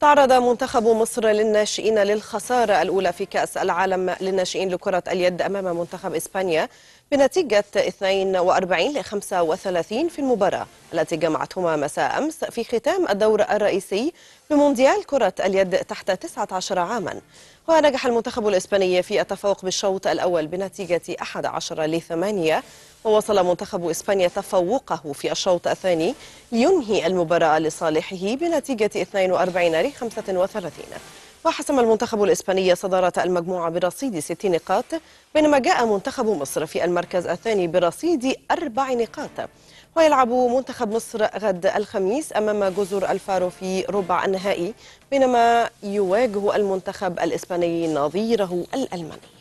تعرض منتخب مصر للناشئين للخسارة الأولى في كأس العالم للناشئين لكرة اليد أمام منتخب إسبانيا بنتيجة 42 ل 35 في المباراة التي جمعتهما مساء أمس في ختام الدور الرئيسي بمونديال كرة اليد تحت 19 عاما ونجح المنتخب الإسباني في التفوق بالشوط الأول بنتيجة 11 ل 8 ووصل منتخب إسبانيا تفوقه في الشوط الثاني لينهي المباراة لصالحه بنتيجة 42 ل 35 وحسم المنتخب الإسباني صدارة المجموعة برصيد ست نقاط بينما جاء منتخب مصر في المركز الثاني برصيد أربع نقاط ويلعب منتخب مصر غد الخميس أمام جزر الفارو في ربع النهائي بينما يواجه المنتخب الإسباني نظيره الألماني